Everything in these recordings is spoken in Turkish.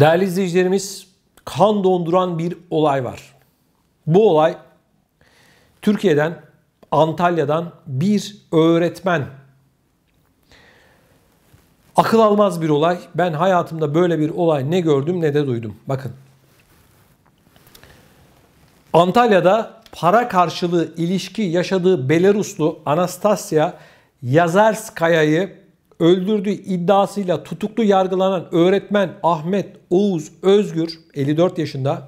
Değerli izleyicilerimiz kan donduran bir olay var. Bu olay Türkiye'den Antalya'dan bir öğretmen. Akıl almaz bir olay. Ben hayatımda böyle bir olay ne gördüm ne de duydum. Bakın. Antalya'da para karşılığı ilişki yaşadığı Belaruslu Anastasia Yazarskaya'yı öldürdüğü iddiasıyla tutuklu yargılanan öğretmen Ahmet Oğuz Özgür 54 yaşında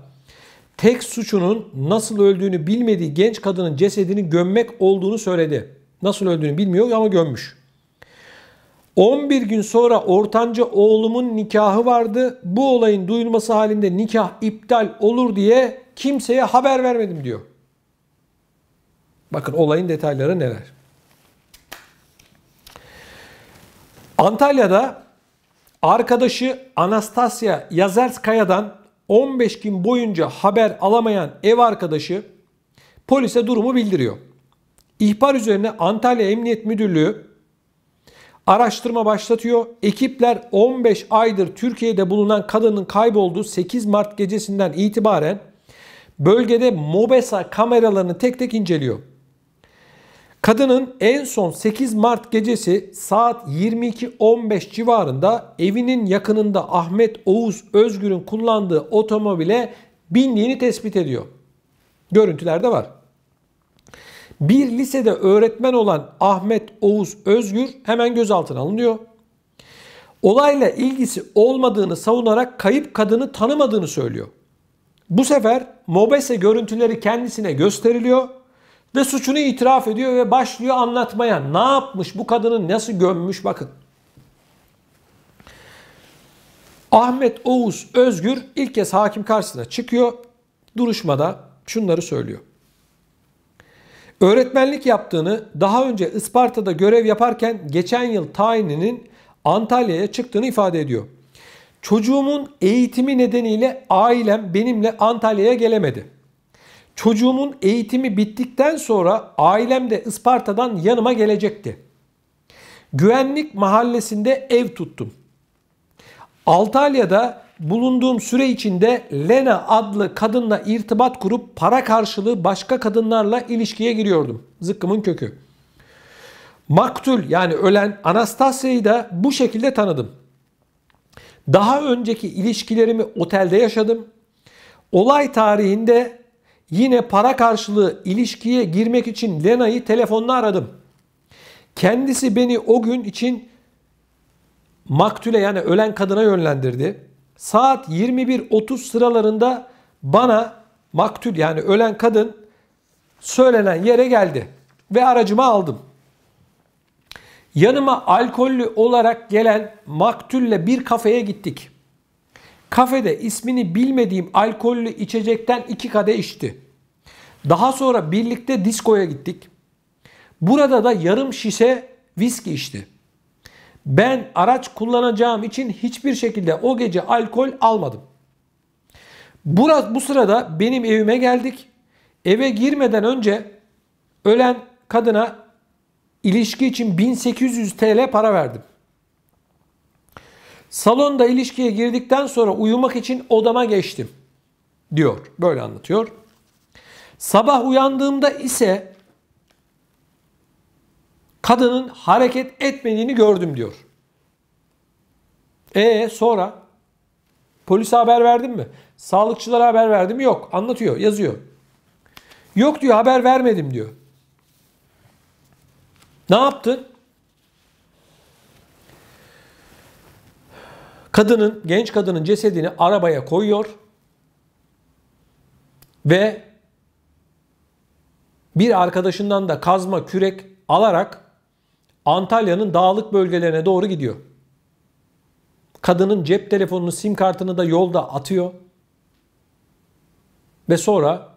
tek suçunun nasıl öldüğünü bilmediği genç kadının cesedini gömmek olduğunu söyledi. Nasıl öldüğünü bilmiyor ama gömmüş. 11 gün sonra ortanca oğlumun nikahı vardı. Bu olayın duyulması halinde nikah iptal olur diye kimseye haber vermedim diyor. Bakın olayın detayları neler. Antalya'da arkadaşı Anastasia Yazerskaya'dan 15 gün boyunca haber alamayan ev arkadaşı polise durumu bildiriyor. İhbar üzerine Antalya Emniyet Müdürlüğü araştırma başlatıyor. Ekipler 15 aydır Türkiye'de bulunan kadının kaybolduğu 8 Mart gecesinden itibaren bölgede MOBESA kameralarını tek tek inceliyor. Kadının en son 8 Mart gecesi saat 22.15 civarında evinin yakınında Ahmet Oğuz Özgür'ün kullandığı otomobile bindiğini tespit ediyor. Görüntülerde var. Bir lisede öğretmen olan Ahmet Oğuz Özgür hemen gözaltına alınıyor. Olayla ilgisi olmadığını savunarak kayıp kadını tanımadığını söylüyor. Bu sefer MOBESE görüntüleri kendisine gösteriliyor ve suçunu itiraf ediyor ve başlıyor anlatmaya. Ne yapmış bu kadını nasıl gömmüş bakın. Ahmet Oğuz Özgür ilk kez hakim karşısına çıkıyor. Duruşmada şunları söylüyor. Öğretmenlik yaptığını daha önce Isparta'da görev yaparken geçen yıl tayininin Antalya'ya çıktığını ifade ediyor. Çocuğumun eğitimi nedeniyle ailem benimle Antalya'ya gelemedi. Çocuğumun eğitimi bittikten sonra ailem de Isparta'dan yanıma gelecekti. Güvenlik mahallesinde ev tuttum. Antalya'da bulunduğum süre içinde Lena adlı kadınla irtibat kurup para karşılığı başka kadınlarla ilişkiye giriyordum. Zıkkımın kökü. Maktul yani ölen Anastasya'yı da bu şekilde tanıdım. Daha önceki ilişkilerimi otelde yaşadım. Olay tarihinde Yine para karşılığı ilişkiye girmek için Lena'yı telefonla aradım. Kendisi beni o gün için maktüle yani ölen kadına yönlendirdi. Saat 21.30 sıralarında bana maktul yani ölen kadın söylenen yere geldi ve aracımı aldım. Yanıma alkollü olarak gelen maktülle bir kafeye gittik. Kafede ismini bilmediğim alkollü içecekten iki kade içti. Daha sonra birlikte diskoya gittik. Burada da yarım şişe viski içti. Ben araç kullanacağım için hiçbir şekilde o gece alkol almadım. Burası, bu sırada benim evime geldik. Eve girmeden önce ölen kadına ilişki için 1800 TL para verdim. Salonda ilişkiye girdikten sonra uyumak için odama geçtim diyor. Böyle anlatıyor. Sabah uyandığımda ise kadının hareket etmediğini gördüm diyor. E sonra polise haber verdim mi? Sağlıkçılara haber verdim mi? Yok. Anlatıyor, yazıyor. Yok diyor haber vermedim diyor. Ne yaptın? Kadının, genç kadının cesedini arabaya koyuyor ve bir arkadaşından da kazma kürek alarak Antalya'nın dağlık bölgelerine doğru gidiyor. Kadının cep telefonunu, sim kartını da yolda atıyor. Ve sonra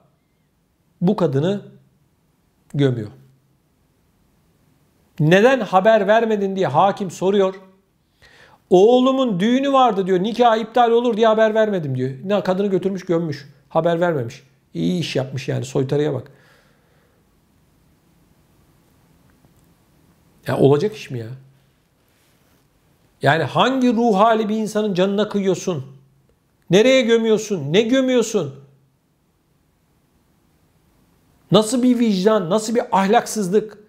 bu kadını gömüyor. Neden haber vermedin diye hakim soruyor. Oğlumun düğünü vardı diyor. Nikah iptal olur diye haber vermedim diyor. Ne kadını götürmüş gömmüş. Haber vermemiş. İyi iş yapmış yani soytarıya bak. Ya olacak iş mi ya? Yani hangi ruh hali bir insanın canına kıyıyorsun? Nereye gömüyorsun? Ne gömüyorsun? Nasıl bir vicdan, nasıl bir ahlaksızlık?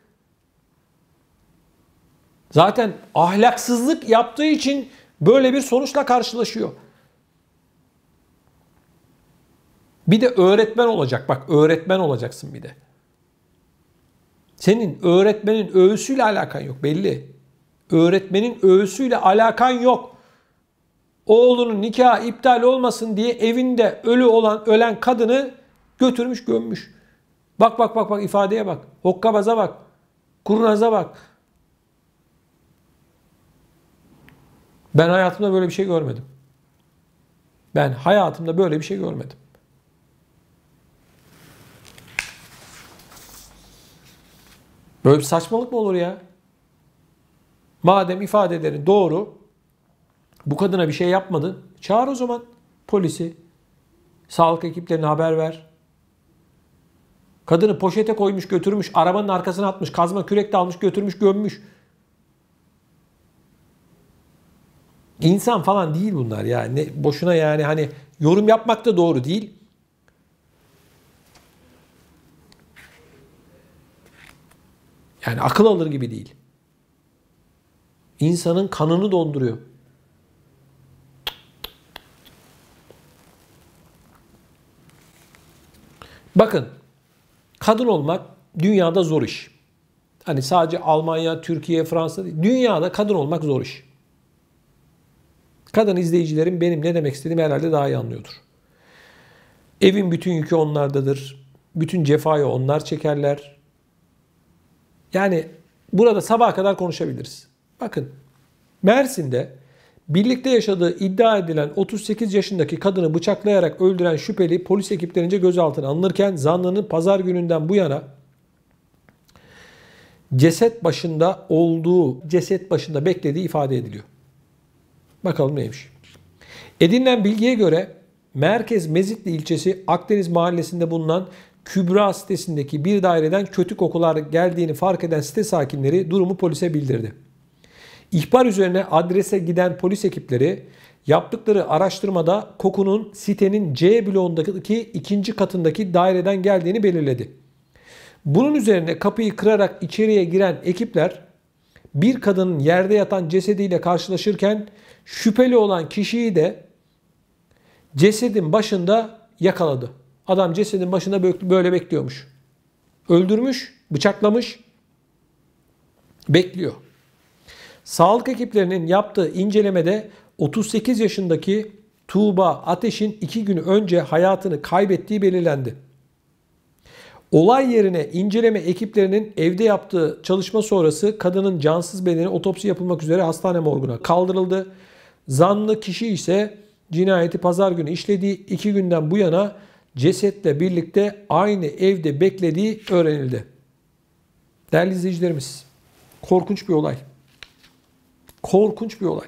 Zaten ahlaksızlık yaptığı için böyle bir sonuçla karşılaşıyor. Bir de öğretmen olacak. Bak öğretmen olacaksın bir de. Senin öğretmenin öğüsüyle alakan yok belli. Öğretmenin öğüsüyle alakan yok. Oğlunun nikahı iptal olmasın diye evinde ölü olan ölen kadını götürmüş gömmüş. Bak bak bak bak ifadeye bak. Hokkabaza bak. Kurnaza bak. Ben hayatımda böyle bir şey görmedim. Ben hayatımda böyle bir şey görmedim. Böyle bir saçmalık mı olur ya? Madem ifadelerin doğru, bu kadına bir şey yapmadın, çağır o zaman polisi, sağlık ekiplerine haber ver. Kadını poşete koymuş götürmüş, arabanın arkasına atmış, kazma kürek de almış götürmüş gömmüş. İnsan falan değil bunlar yani. Boşuna yani hani yorum yapmak da doğru değil. Yani akıl alır gibi değil. İnsanın kanını donduruyor. Bakın, kadın olmak dünyada zor iş. Hani sadece Almanya, Türkiye, Fransa değil. Dünyada kadın olmak zor iş. Kadın izleyicilerim benim ne demek istediğimi herhalde daha iyi anlıyordur. Evin bütün yükü onlardadır. Bütün cefayı onlar çekerler. Yani burada sabaha kadar konuşabiliriz. Bakın Mersin'de birlikte yaşadığı iddia edilen 38 yaşındaki kadını bıçaklayarak öldüren şüpheli polis ekiplerince gözaltına alınırken zanlının pazar gününden bu yana ceset başında olduğu, ceset başında beklediği ifade ediliyor. Bakalım neymiş. Edinilen bilgiye göre Merkez Mezitli ilçesi Akdeniz mahallesinde bulunan Kübra sitesindeki bir daireden kötü kokular geldiğini fark eden site sakinleri durumu polise bildirdi. İhbar üzerine adrese giden polis ekipleri yaptıkları araştırmada kokunun sitenin C bloğundaki ikinci katındaki daireden geldiğini belirledi. Bunun üzerine kapıyı kırarak içeriye giren ekipler bir kadının yerde yatan cesediyle karşılaşırken şüpheli olan kişiyi de cesedin başında yakaladı. Adam cesedin başında böyle bekliyormuş. Öldürmüş, bıçaklamış, bekliyor. Sağlık ekiplerinin yaptığı incelemede 38 yaşındaki Tuğba Ateş'in 2 gün önce hayatını kaybettiği belirlendi. Olay yerine inceleme ekiplerinin evde yaptığı çalışma sonrası kadının cansız bedeni otopsi yapılmak üzere hastane morguna kaldırıldı. Zanlı kişi ise cinayeti pazar günü işlediği iki günden bu yana cesetle birlikte aynı evde beklediği öğrenildi. Değerli izleyicilerimiz, korkunç bir olay. Korkunç bir olay.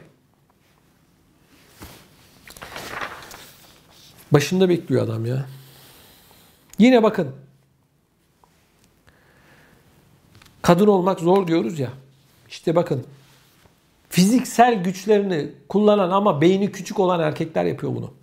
Başında bekliyor adam ya. Yine bakın kadın olmak zor diyoruz ya. İşte bakın fiziksel güçlerini kullanan ama beyni küçük olan erkekler yapıyor bunu.